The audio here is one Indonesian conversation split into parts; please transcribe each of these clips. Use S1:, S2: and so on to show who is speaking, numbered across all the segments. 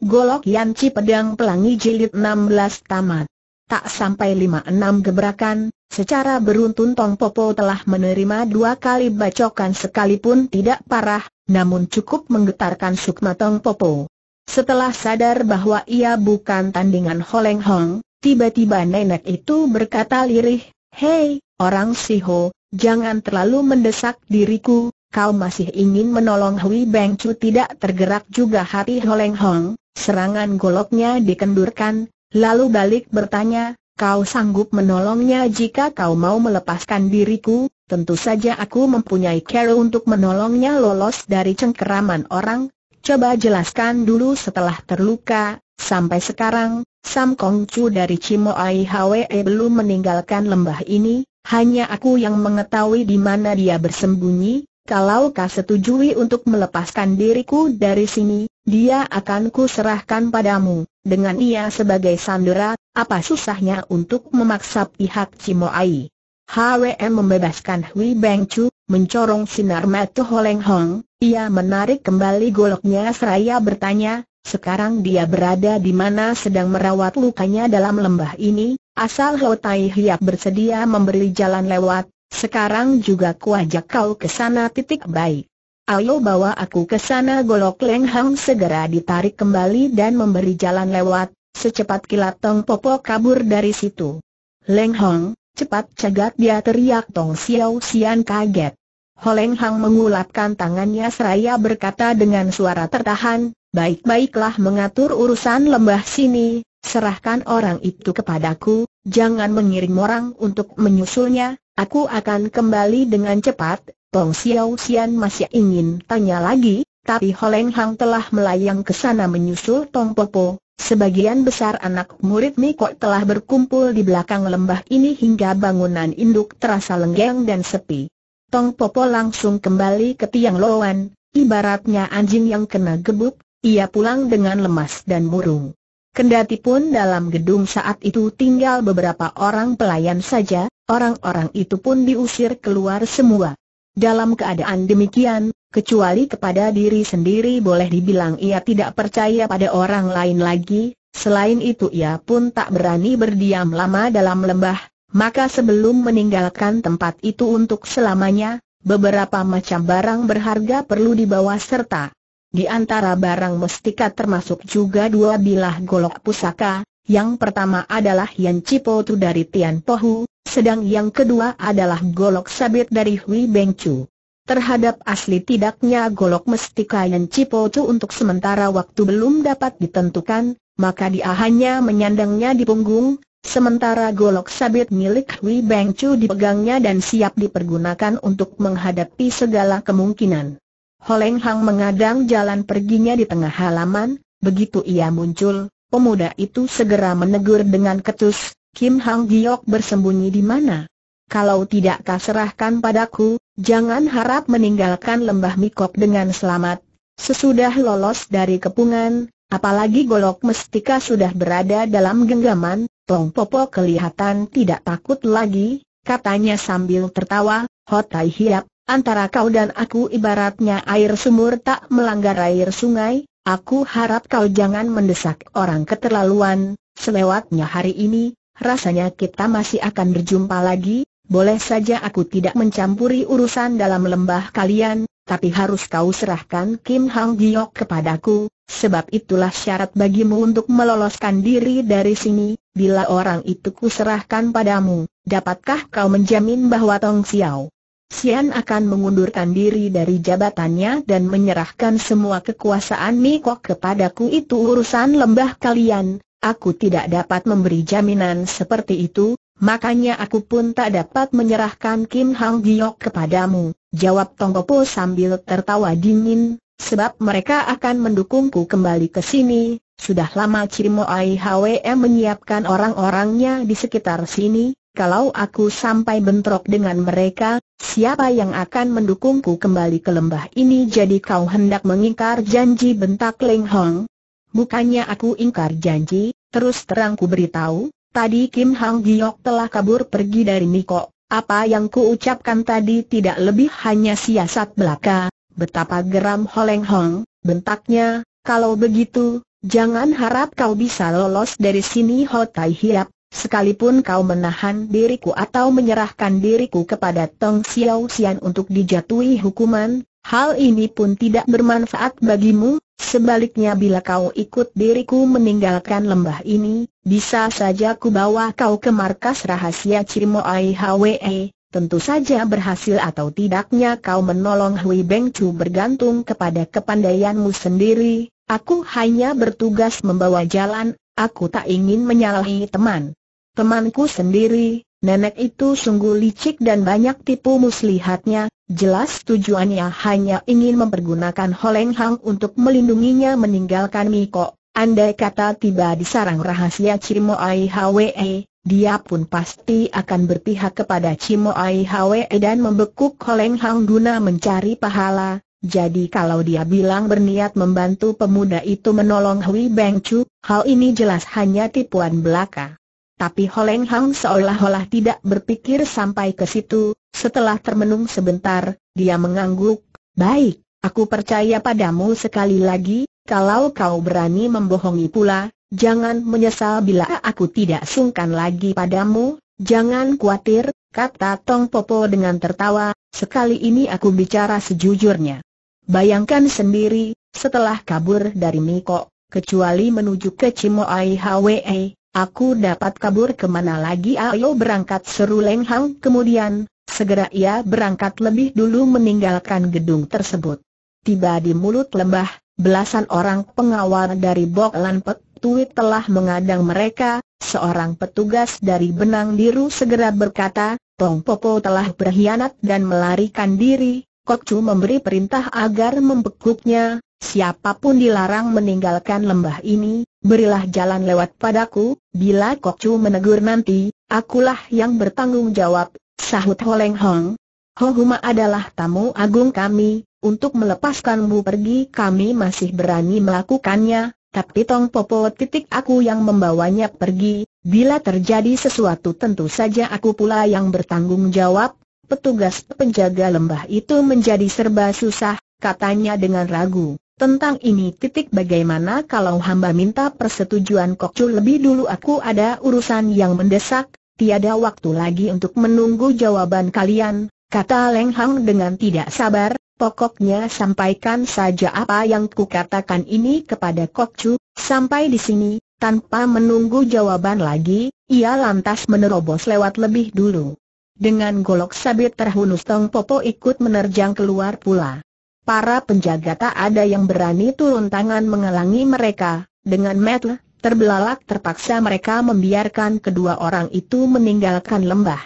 S1: Golok Yanci Pedang Pelangi Jilid 16 tamat. Tak sampai 5-6 gebrakan, secara beruntun Tong Popo telah menerima dua kali bacokan sekalipun tidak parah, namun cukup menggetarkan sukma Tong Popo. Setelah sadar bahwa ia bukan tandingan Holeng Hong, tiba-tiba nenek itu berkata lirih, Hei, orang Siho, jangan terlalu mendesak diriku, kau masih ingin menolong Hui Beng Chu tidak tergerak juga hati Holeng Hong, Serangan goloknya dikendurkan, lalu balik bertanya, kau sanggup menolongnya jika kau mau melepaskan diriku, tentu saja aku mempunyai cara untuk menolongnya lolos dari cengkeraman orang, coba jelaskan dulu setelah terluka, sampai sekarang, Sam Kong Chu dari Cimo Ai Hwe belum meninggalkan lembah ini, hanya aku yang mengetahui di mana dia bersembunyi, kalau kau setujui untuk melepaskan diriku dari sini, dia akan kuserahkan padamu. Dengan ia sebagai sandera, apa susahnya untuk memaksa pihak Cimoai? HWM membebaskan Hui Beng Chu, mencorong sinar mata Holeng Hong, ia menarik kembali goloknya seraya bertanya, sekarang dia berada di mana sedang merawat lukanya dalam lembah ini, asal Ho Tai Hiap bersedia memberi jalan lewat, sekarang juga ku ajak kau ke sana titik baik. Ayo bawa aku ke sana golok lenghang segera ditarik kembali dan memberi jalan lewat, secepat kilat Tong Popo kabur dari situ. Leng Hong, cepat cegat dia teriak Tong Xiao Xian kaget. Ho Leng mengulapkan tangannya seraya berkata dengan suara tertahan, baik-baiklah mengatur urusan lembah sini, Serahkan orang itu kepadaku, jangan mengirim orang untuk menyusulnya, aku akan kembali dengan cepat. Tong Xiao Xian masih ingin tanya lagi, tapi Holeng Hang telah melayang ke sana menyusul Tong Popo. Sebagian besar anak murid Miko telah berkumpul di belakang lembah ini hingga bangunan induk terasa lenggang dan sepi. Tong Popo langsung kembali ke tiang loan, ibaratnya anjing yang kena gebuk, ia pulang dengan lemas dan murung. Kendati pun dalam gedung saat itu tinggal beberapa orang pelayan saja, orang-orang itu pun diusir keluar semua. Dalam keadaan demikian, kecuali kepada diri sendiri boleh dibilang ia tidak percaya pada orang lain lagi, selain itu ia pun tak berani berdiam lama dalam lembah, maka sebelum meninggalkan tempat itu untuk selamanya, beberapa macam barang berharga perlu dibawa serta. Di antara barang mestika termasuk juga dua bilah golok pusaka, yang pertama adalah Yan Cipotu dari Tian Pohu, sedang yang kedua adalah golok sabit dari Hui Beng Chu. Terhadap asli tidaknya golok mestika Yan Cipotu untuk sementara waktu belum dapat ditentukan, maka dia hanya menyandangnya di punggung, sementara golok sabit milik Hui Beng Chu dipegangnya dan siap dipergunakan untuk menghadapi segala kemungkinan. Holeng Hang mengadang jalan perginya di tengah halaman, begitu ia muncul, pemuda itu segera menegur dengan ketus, Kim Hang Giok bersembunyi di mana? Kalau tidak kau serahkan padaku, jangan harap meninggalkan lembah Mikok dengan selamat. Sesudah lolos dari kepungan, apalagi golok mestika sudah berada dalam genggaman, Tong Popo kelihatan tidak takut lagi, katanya sambil tertawa, Hotai Hiap, Antara kau dan aku ibaratnya air sumur tak melanggar air sungai, aku harap kau jangan mendesak orang keterlaluan, selewatnya hari ini, rasanya kita masih akan berjumpa lagi, boleh saja aku tidak mencampuri urusan dalam lembah kalian, tapi harus kau serahkan Kim Hang Giok kepadaku, sebab itulah syarat bagimu untuk meloloskan diri dari sini, bila orang itu kuserahkan padamu, dapatkah kau menjamin bahwa Tong Xiao Xian akan mengundurkan diri dari jabatannya dan menyerahkan semua kekuasaan Miko kepadaku itu urusan lembah kalian, aku tidak dapat memberi jaminan seperti itu, makanya aku pun tak dapat menyerahkan Kim Hang Giok kepadamu, jawab Tonggopo sambil tertawa dingin, sebab mereka akan mendukungku kembali ke sini, sudah lama Cimo Ai HWM menyiapkan orang-orangnya di sekitar sini, kalau aku sampai bentrok dengan mereka, siapa yang akan mendukungku kembali ke lembah ini jadi kau hendak mengingkar janji bentak Leng Hong? Bukannya aku ingkar janji, terus terang ku beritahu, tadi Kim Hang Giok telah kabur pergi dari Niko, apa yang ku ucapkan tadi tidak lebih hanya siasat belaka, betapa geram Ho Leng Hong, bentaknya, kalau begitu, jangan harap kau bisa lolos dari sini Ho Tai Hiap, Sekalipun kau menahan diriku atau menyerahkan diriku kepada Tong Xiao Xian untuk dijatuhi hukuman, hal ini pun tidak bermanfaat bagimu, sebaliknya bila kau ikut diriku meninggalkan lembah ini, bisa saja ku bawa kau ke markas rahasia Ai Hwe, tentu saja berhasil atau tidaknya kau menolong Hui Beng Chu bergantung kepada kepandaianmu sendiri, aku hanya bertugas membawa jalan, aku tak ingin menyalahi teman. Temanku sendiri, nenek itu sungguh licik dan banyak tipu muslihatnya, jelas tujuannya hanya ingin mempergunakan Holeng Hang untuk melindunginya meninggalkan Miko. Andai kata tiba di sarang rahasia Cimo Hwe, dia pun pasti akan berpihak kepada Cimo Hwe dan membekuk Holeng Hang guna mencari pahala. Jadi kalau dia bilang berniat membantu pemuda itu menolong Hui Beng Chu, hal ini jelas hanya tipuan belaka. Tapi Holeng Hang seolah-olah tidak berpikir sampai ke situ, setelah termenung sebentar, dia mengangguk, baik, aku percaya padamu sekali lagi, kalau kau berani membohongi pula, jangan menyesal bila aku tidak sungkan lagi padamu, jangan khawatir, kata Tong Popo dengan tertawa, sekali ini aku bicara sejujurnya. Bayangkan sendiri, setelah kabur dari Miko, kecuali menuju ke Cimoai Hwee, Aku dapat kabur kemana lagi ayo berangkat seru Leng Hang kemudian, segera ia berangkat lebih dulu meninggalkan gedung tersebut. Tiba di mulut lembah, belasan orang pengawal dari Bok Lan Pek Tui telah mengadang mereka, seorang petugas dari Benang Biru segera berkata, Tong Popo telah berkhianat dan melarikan diri, Kok Chu memberi perintah agar membekuknya, siapapun dilarang meninggalkan lembah ini, berilah jalan lewat padaku, bila Kokcu menegur nanti, akulah yang bertanggung jawab, sahut Ho Leng Hong. Ho Huma adalah tamu agung kami, untuk melepaskanmu pergi kami masih berani melakukannya, tapi Tong Popo titik aku yang membawanya pergi, bila terjadi sesuatu tentu saja aku pula yang bertanggung jawab, petugas penjaga lembah itu menjadi serba susah, katanya dengan ragu. Tentang ini titik bagaimana kalau hamba minta persetujuan Kokcu lebih dulu aku ada urusan yang mendesak, tiada waktu lagi untuk menunggu jawaban kalian, kata Leng Hang dengan tidak sabar, pokoknya sampaikan saja apa yang kukatakan ini kepada Kokcu, sampai di sini, tanpa menunggu jawaban lagi, ia lantas menerobos lewat lebih dulu. Dengan golok sabit terhunus Tong Popo ikut menerjang keluar pula para penjaga tak ada yang berani turun tangan mengelangi mereka, dengan metel, terbelalak terpaksa mereka membiarkan kedua orang itu meninggalkan lembah.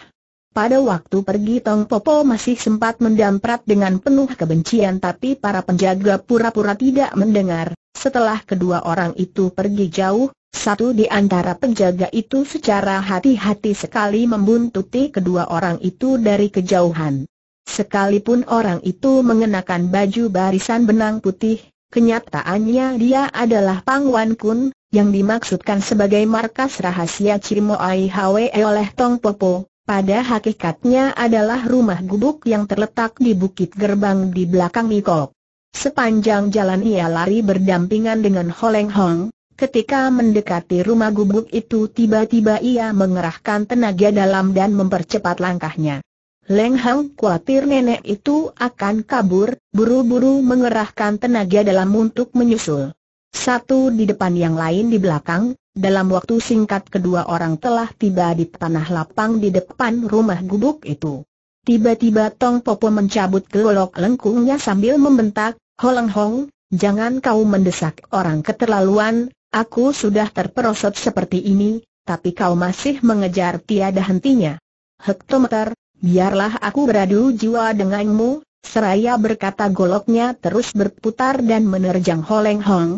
S1: Pada waktu pergi Tong Popo masih sempat mendamprat dengan penuh kebencian tapi para penjaga pura-pura tidak mendengar. Setelah kedua orang itu pergi jauh, satu di antara penjaga itu secara hati-hati sekali membuntuti kedua orang itu dari kejauhan. Sekalipun orang itu mengenakan baju barisan benang putih, kenyataannya dia adalah Pang Wan Kun, yang dimaksudkan sebagai markas rahasia Cimoai Hwe oleh Tong Popo, pada hakikatnya adalah rumah gubuk yang terletak di bukit gerbang di belakang Mikok. Sepanjang jalan ia lari berdampingan dengan Holeng Hong, ketika mendekati rumah gubuk itu tiba-tiba ia mengerahkan tenaga dalam dan mempercepat langkahnya. Leng Hang khawatir nenek itu akan kabur, buru-buru mengerahkan tenaga dalam untuk menyusul. Satu di depan yang lain di belakang, dalam waktu singkat kedua orang telah tiba di tanah lapang di depan rumah gubuk itu. Tiba-tiba Tong Popo mencabut golok lengkungnya sambil membentak, Holeng Hong, jangan kau mendesak orang keterlaluan, aku sudah terperosot seperti ini, tapi kau masih mengejar tiada hentinya. Hektometer, Biarlah aku beradu jiwa denganmu, seraya berkata goloknya terus berputar dan menerjang Holeng Hong.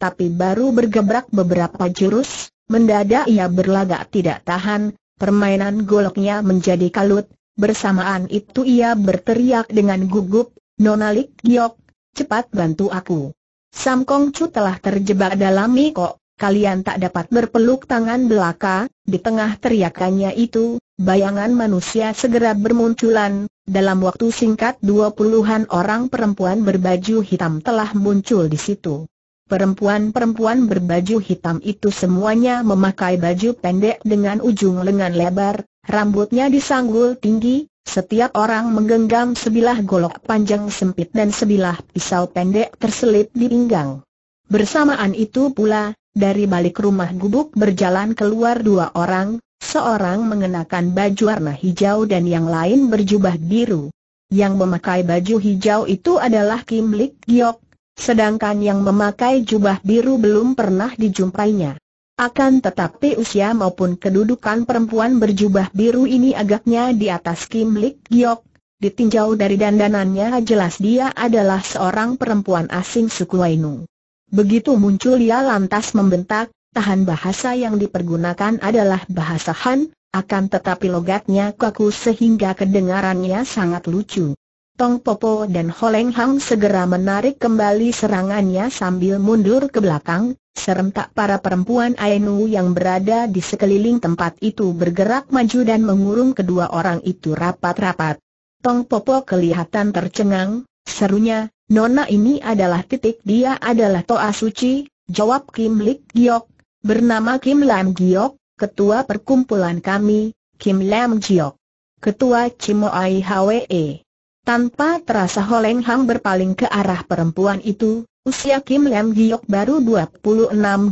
S1: Tapi baru bergebrak beberapa jurus, mendadak ia berlagak tidak tahan, permainan goloknya menjadi kalut, bersamaan itu ia berteriak dengan gugup, Nona Lik Giok, cepat bantu aku. Sam Kong Chu telah terjebak dalam Miko, kalian tak dapat berpeluk tangan belaka, di tengah teriakannya itu, bayangan manusia segera bermunculan, dalam waktu singkat dua puluhan orang perempuan berbaju hitam telah muncul di situ. Perempuan-perempuan berbaju hitam itu semuanya memakai baju pendek dengan ujung lengan lebar, rambutnya disanggul tinggi, setiap orang menggenggam sebilah golok panjang sempit dan sebilah pisau pendek terselip di pinggang. Bersamaan itu pula, dari balik rumah gubuk berjalan keluar dua orang, seorang mengenakan baju warna hijau dan yang lain berjubah biru. Yang memakai baju hijau itu adalah Kim Lik Giok, sedangkan yang memakai jubah biru belum pernah dijumpainya. Akan tetapi usia maupun kedudukan perempuan berjubah biru ini agaknya di atas Kim Lik Giok. Ditinjau dari dandanannya jelas dia adalah seorang perempuan asing suku Wainu. Begitu muncul ia lantas membentak, tahan bahasa yang dipergunakan adalah bahasa Han, akan tetapi logatnya kaku sehingga kedengarannya sangat lucu. Tong Popo dan Holeng Hang segera menarik kembali serangannya sambil mundur ke belakang, serentak para perempuan Ainu yang berada di sekeliling tempat itu bergerak maju dan mengurung kedua orang itu rapat-rapat. Tong Popo kelihatan tercengang, Serunya, Nona ini adalah titik dia adalah Toa Suci, jawab Kim Lik Giok, bernama Kim Lam Giok, ketua perkumpulan kami, Kim Lam Giok. Ketua Cimoai HWE. Tanpa terasa Holeng Hang berpaling ke arah perempuan itu, usia Kim Lam Giok baru 26-27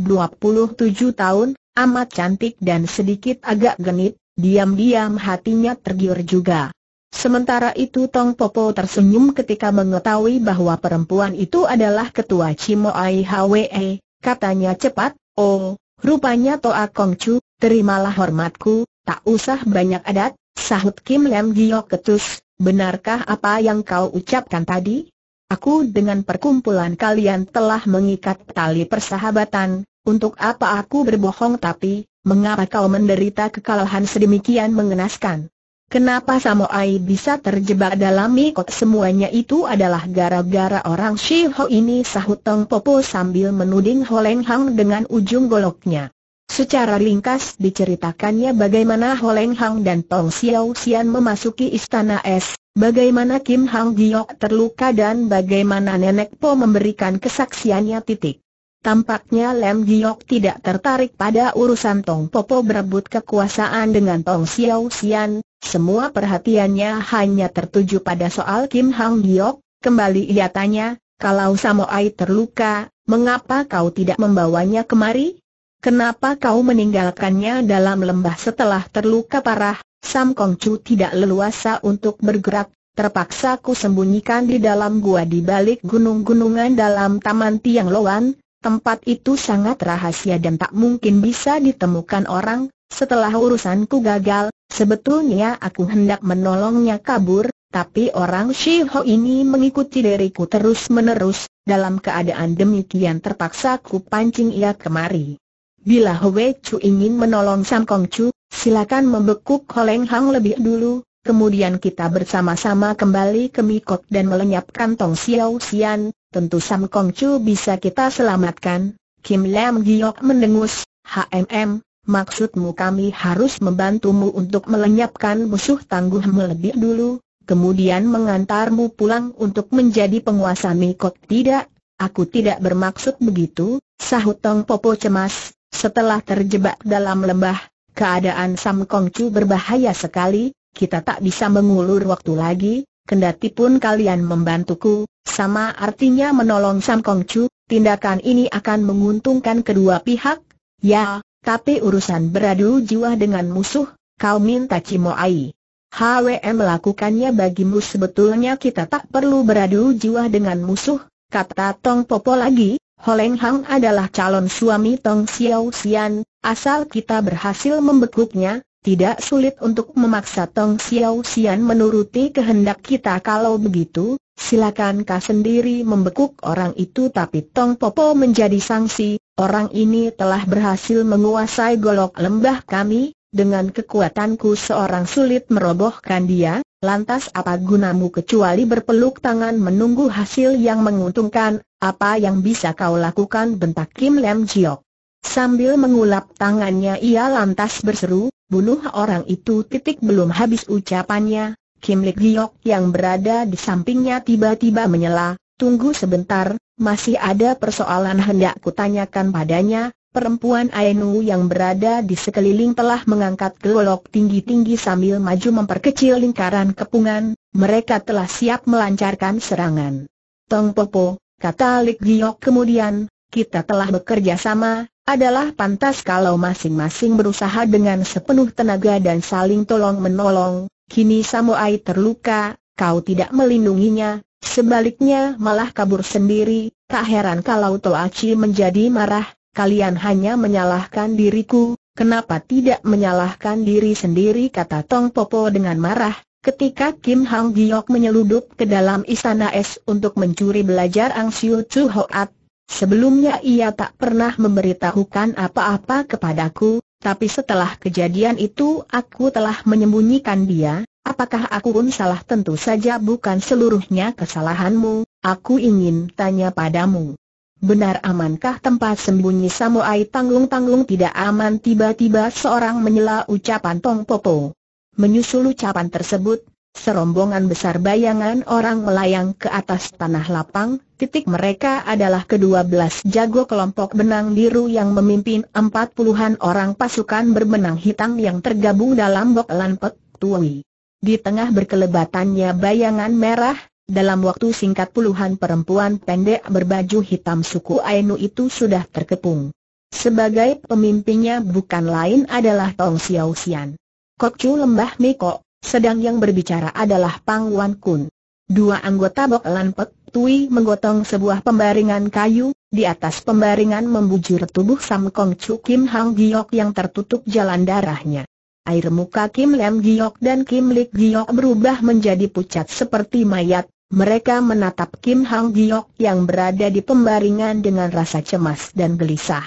S1: tahun, amat cantik dan sedikit agak genit, diam-diam hatinya tergiur juga. Sementara itu Tong Popo tersenyum ketika mengetahui bahwa perempuan itu adalah ketua Cimo Cimoai Hwe, katanya cepat, oh, rupanya Toa Chu, terimalah hormatku, tak usah banyak adat, sahut Kim Lem Giok Ketus, benarkah apa yang kau ucapkan tadi? Aku dengan perkumpulan kalian telah mengikat tali persahabatan, untuk apa aku berbohong tapi, mengapa kau menderita kekalahan sedemikian mengenaskan? Kenapa Samoai bisa terjebak dalam mikot semuanya itu adalah gara-gara orang Shiho ini sahut Tong Popo sambil menuding Ho Leng Hang dengan ujung goloknya. Secara ringkas diceritakannya bagaimana Ho Leng Hang dan Tong Xiao Xian memasuki istana es, bagaimana Kim Hang Giok terluka dan bagaimana Nenek Po memberikan kesaksiannya titik. Tampaknya Lem Giok tidak tertarik pada urusan Tong Popo berebut kekuasaan dengan Tong Xiao Xian, semua perhatiannya hanya tertuju pada soal Kim Hang Giok, kembali ia tanya, kalau Ai terluka, mengapa kau tidak membawanya kemari? Kenapa kau meninggalkannya dalam lembah setelah terluka parah? Sam Kong Chu tidak leluasa untuk bergerak, terpaksa ku sembunyikan di dalam gua di balik gunung-gunungan dalam Taman Tiang Loan, Tempat itu sangat rahasia dan tak mungkin bisa ditemukan orang, setelah urusanku gagal, sebetulnya aku hendak menolongnya kabur, tapi orang Shiho ini mengikuti diriku terus-menerus, dalam keadaan demikian terpaksa ku pancing ia kemari. Bila Hwe Chu ingin menolong Sam Kong Chu, silakan membekuk Koleng Hang lebih dulu, kemudian kita bersama-sama kembali ke Mikok dan melenyapkan Tong Xiao Xian, tentu Sam Kong Chu bisa kita selamatkan. Kim Lam Giok mendengus, HMM, maksudmu kami harus membantumu untuk melenyapkan musuh tangguhmu lebih dulu, kemudian mengantarmu pulang untuk menjadi penguasa Mikok tidak? Aku tidak bermaksud begitu, sahut Tong Popo cemas, setelah terjebak dalam lembah, keadaan Sam Kong Chu berbahaya sekali, kita tak bisa mengulur waktu lagi, kendati pun kalian membantuku, sama artinya menolong Sam Kong Chu, tindakan ini akan menguntungkan kedua pihak, ya, tapi urusan beradu jiwa dengan musuh, kau minta Cimoai. HWM melakukannya bagimu sebetulnya kita tak perlu beradu jiwa dengan musuh, kata Tong Popo lagi, Holeng Hang adalah calon suami Tong Xiao Xian, asal kita berhasil membekuknya, tidak sulit untuk memaksa Tong Xiao Xian menuruti kehendak kita kalau begitu, silakan kau sendiri membekuk orang itu tapi Tong Popo menjadi sanksi, orang ini telah berhasil menguasai golok lembah kami, dengan kekuatanku seorang sulit merobohkan dia, lantas apa gunamu kecuali berpeluk tangan menunggu hasil yang menguntungkan, apa yang bisa kau lakukan bentak Kim Lam Jiok. Sambil mengulap tangannya ia lantas berseru, Bunuh orang itu titik belum habis ucapannya, Kim Lik Giok yang berada di sampingnya tiba-tiba menyela, tunggu sebentar, masih ada persoalan hendak kutanyakan padanya, Perempuan Ainu yang berada di sekeliling telah mengangkat gelolok tinggi-tinggi sambil maju memperkecil lingkaran kepungan, mereka telah siap melancarkan serangan. Tong Popo, kata Lik Giok kemudian, kita telah bekerja sama, adalah pantas kalau masing-masing berusaha dengan sepenuh tenaga dan saling tolong-menolong. Kini Samoai terluka, kau tidak melindunginya, sebaliknya malah kabur sendiri. Tak heran kalau Toachi menjadi marah, kalian hanya menyalahkan diriku, kenapa tidak menyalahkan diri sendiri kata Tong Popo dengan marah. Ketika Kim Hang Giok menyeludup ke dalam istana es untuk mencuri belajar Ang Siu Chu Hoat, Sebelumnya ia tak pernah memberitahukan apa-apa kepadaku, tapi setelah kejadian itu aku telah menyembunyikan dia, apakah aku pun salah tentu saja bukan seluruhnya kesalahanmu, aku ingin tanya padamu. Benar amankah tempat sembunyi Samoai tanggung-tanggung tidak aman tiba-tiba seorang menyela ucapan Tong Popo. Menyusul ucapan tersebut, Serombongan besar bayangan orang melayang ke atas tanah lapang, titik mereka adalah kedua belas jago kelompok benang biru yang memimpin empat puluhan orang pasukan berbenang hitam yang tergabung dalam Bok Lanpek Tui. Di tengah berkelebatannya bayangan merah, dalam waktu singkat puluhan perempuan pendek berbaju hitam suku Ainu itu sudah terkepung. Sebagai pemimpinnya bukan lain adalah Tong Xiao Xian. cu Lembah Miko sedang yang berbicara adalah Pang Wan Kun. Dua anggota Bok Lan Pek Tui menggotong sebuah pembaringan kayu, di atas pembaringan membujur tubuh Sam Kong Chu Kim Hang Giok yang tertutup jalan darahnya. Air muka Kim Lam Giok dan Kim Lik Giok berubah menjadi pucat seperti mayat, mereka menatap Kim Hang Giok yang berada di pembaringan dengan rasa cemas dan gelisah.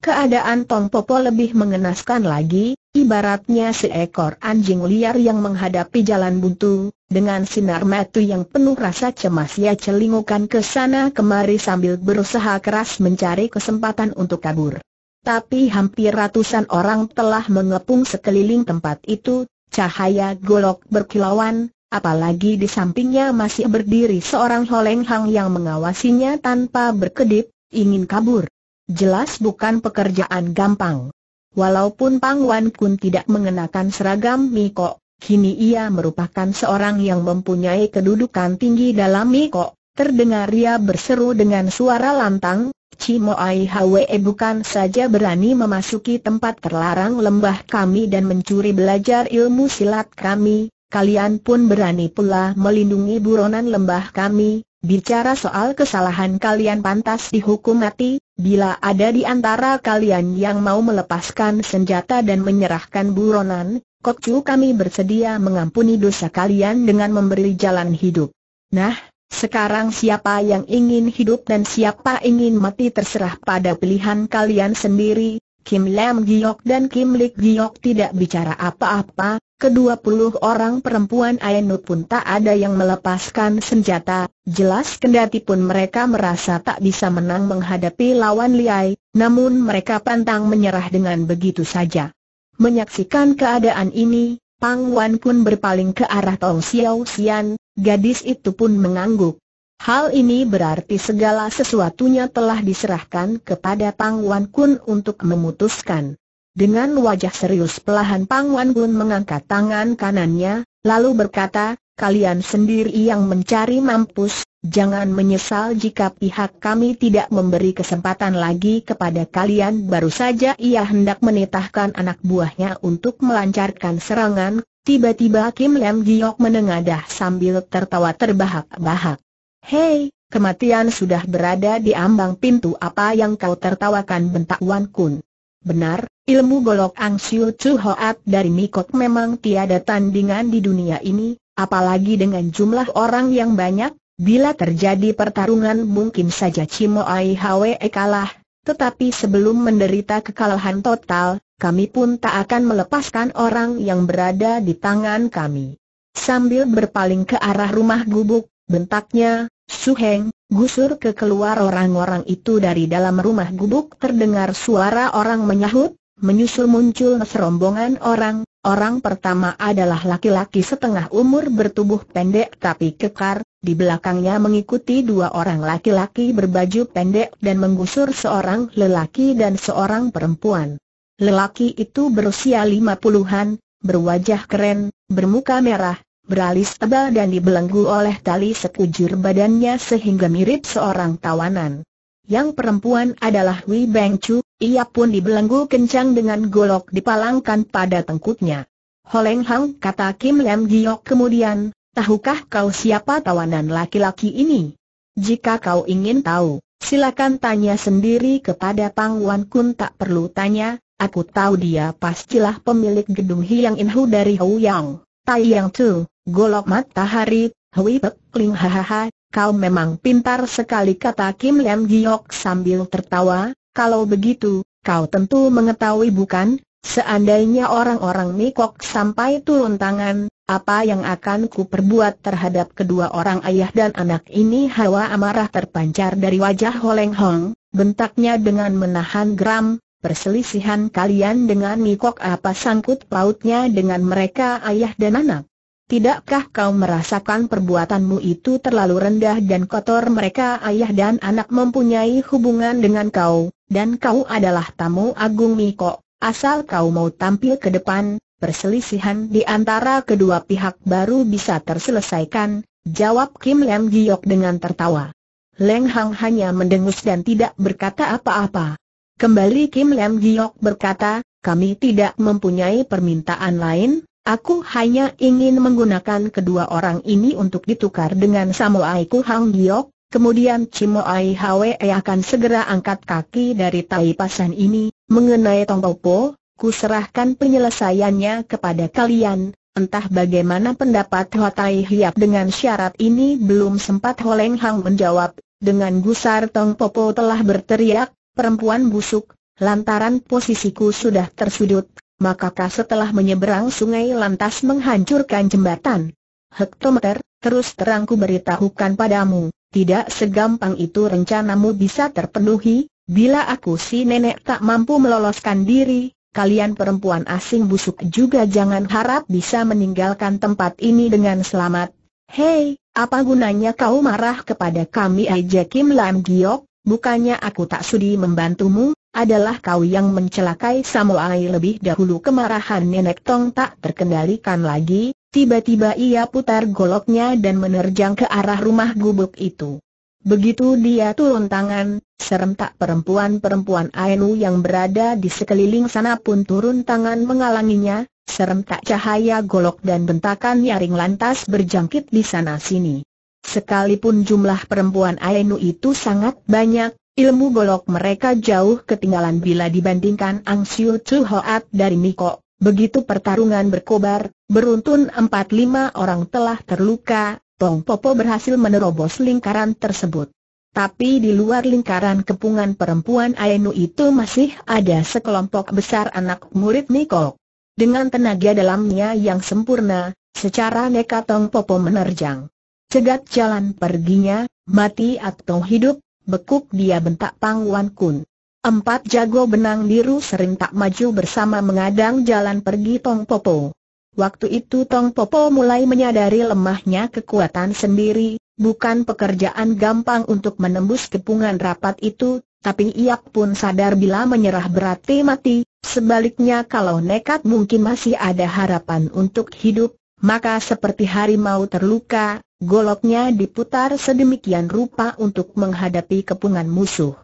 S1: Keadaan Tong Popo lebih mengenaskan lagi, Ibaratnya seekor anjing liar yang menghadapi jalan buntu, dengan sinar mata yang penuh rasa cemas ia celingukan ke sana kemari sambil berusaha keras mencari kesempatan untuk kabur. Tapi hampir ratusan orang telah mengepung sekeliling tempat itu, cahaya golok berkilauan, Apalagi di sampingnya masih berdiri seorang holenghang yang mengawasinya tanpa berkedip, ingin kabur. Jelas bukan pekerjaan gampang. Walaupun Pang Wan Kun tidak mengenakan seragam Miko, kini ia merupakan seorang yang mempunyai kedudukan tinggi dalam Miko. Terdengar ia berseru dengan suara lantang, Cimoai Hwe eh, bukan saja berani memasuki tempat terlarang lembah kami dan mencuri belajar ilmu silat kami, kalian pun berani pula melindungi buronan lembah kami, Bicara soal kesalahan kalian pantas dihukum mati, bila ada di antara kalian yang mau melepaskan senjata dan menyerahkan buronan, Kok Kokcu kami bersedia mengampuni dosa kalian dengan memberi jalan hidup. Nah, sekarang siapa yang ingin hidup dan siapa ingin mati terserah pada pilihan kalian sendiri, Kim Lam Giok dan Kim Lik Giok tidak bicara apa-apa, kedua puluh orang perempuan Ainu pun tak ada yang melepaskan senjata, jelas kendati pun mereka merasa tak bisa menang menghadapi lawan Liai, namun mereka pantang menyerah dengan begitu saja. Menyaksikan keadaan ini, Pang Wan pun berpaling ke arah Tong Xiao Xian, gadis itu pun mengangguk. Hal ini berarti segala sesuatunya telah diserahkan kepada Pang Wan Kun untuk memutuskan. Dengan wajah serius pelahan Pang Wan Kun mengangkat tangan kanannya, lalu berkata, kalian sendiri yang mencari mampus, jangan menyesal jika pihak kami tidak memberi kesempatan lagi kepada kalian baru saja ia hendak menitahkan anak buahnya untuk melancarkan serangan, tiba-tiba Kim Lem Giok menengadah sambil tertawa terbahak-bahak. Hei, kematian sudah berada di ambang pintu apa yang kau tertawakan bentak Wan Kun. Benar, ilmu golok Ang Siu Chu Hoat dari Mikot memang tiada tandingan di dunia ini, apalagi dengan jumlah orang yang banyak, bila terjadi pertarungan mungkin saja Cimo Ai Hwe kalah, tetapi sebelum menderita kekalahan total, kami pun tak akan melepaskan orang yang berada di tangan kami. Sambil berpaling ke arah rumah gubuk, Bentaknya, Suheng, gusur ke keluar orang-orang itu dari dalam rumah gubuk terdengar suara orang menyahut, menyusul muncul serombongan orang, orang pertama adalah laki-laki setengah umur bertubuh pendek tapi kekar, di belakangnya mengikuti dua orang laki-laki berbaju pendek dan menggusur seorang lelaki dan seorang perempuan. Lelaki itu berusia lima puluhan, berwajah keren, bermuka merah, beralis tebal dan dibelenggu oleh tali sekujur badannya sehingga mirip seorang tawanan. Yang perempuan adalah Wei Beng Chu, ia pun dibelenggu kencang dengan golok dipalangkan pada tengkutnya. Holeng Hang kata Kim Lam Giok kemudian, tahukah kau siapa tawanan laki-laki ini? Jika kau ingin tahu, silakan tanya sendiri kepada Pang Wan Kun tak perlu tanya, aku tahu dia pastilah pemilik gedung Hiang Inhu dari Hou Yang, Tai Yang Tu. Golok matahari, Hui Pek Ling hahaha, kau memang pintar sekali kata Kim Lem Giok sambil tertawa, kalau begitu, kau tentu mengetahui bukan, seandainya orang-orang Mikok sampai turun tangan, apa yang akan ku perbuat terhadap kedua orang ayah dan anak ini hawa amarah terpancar dari wajah Holeng Hong, bentaknya dengan menahan geram, perselisihan kalian dengan Mikok apa sangkut pautnya dengan mereka ayah dan anak. Tidakkah kau merasakan perbuatanmu itu terlalu rendah dan kotor mereka ayah dan anak mempunyai hubungan dengan kau, dan kau adalah tamu agung Miko, asal kau mau tampil ke depan, perselisihan di antara kedua pihak baru bisa terselesaikan, jawab Kim Lam Giok dengan tertawa. Leng Hang hanya mendengus dan tidak berkata apa-apa. Kembali Kim Lam Giok berkata, kami tidak mempunyai permintaan lain, Aku hanya ingin menggunakan kedua orang ini untuk ditukar dengan Samoai Ku Hang Giok, kemudian Cimoai Hwe e akan segera angkat kaki dari tai pasan ini, mengenai Po, ku serahkan penyelesaiannya kepada kalian, Entah bagaimana pendapat Tai Hiap dengan syarat ini belum sempat Holeng Hang menjawab, dengan gusar Tong Po telah berteriak, perempuan busuk, lantaran posisiku sudah tersudut, maka setelah menyeberang sungai lantas menghancurkan jembatan. Hektometer, terus terangku beritahukan padamu, tidak segampang itu rencanamu bisa terpenuhi, bila aku si nenek tak mampu meloloskan diri, kalian perempuan asing busuk juga jangan harap bisa meninggalkan tempat ini dengan selamat. Hei, apa gunanya kau marah kepada kami aja Kim Lam Giok, bukannya aku tak sudi membantumu, adalah kau yang mencelakai Samoai lebih dahulu kemarahan Nenek Tong tak terkendalikan lagi, tiba-tiba ia putar goloknya dan menerjang ke arah rumah gubuk itu. Begitu dia turun tangan, serentak perempuan-perempuan Ainu yang berada di sekeliling sana pun turun tangan mengalanginya, serentak cahaya golok dan bentakan nyaring lantas berjangkit di sana-sini. Sekalipun jumlah perempuan Ainu itu sangat banyak, Ilmu golok mereka jauh ketinggalan bila dibandingkan Ang Siu Chu Hoat dari Miko. Begitu pertarungan berkobar, beruntun empat lima orang telah terluka, Tong Popo berhasil menerobos lingkaran tersebut. Tapi di luar lingkaran kepungan perempuan Ainu itu masih ada sekelompok besar anak murid Miko. Dengan tenaga dalamnya yang sempurna, secara nekat Tong Popo menerjang. Cegat jalan perginya, mati atau hidup, bekuk dia bentak Pang Wan Kun. Empat jago benang biru sering tak maju bersama mengadang jalan pergi Tong Popo. Waktu itu Tong Popo mulai menyadari lemahnya kekuatan sendiri, bukan pekerjaan gampang untuk menembus kepungan rapat itu, tapi ia pun sadar bila menyerah berarti mati, sebaliknya kalau nekat mungkin masih ada harapan untuk hidup, maka seperti harimau terluka, Goloknya diputar sedemikian rupa untuk menghadapi kepungan musuh.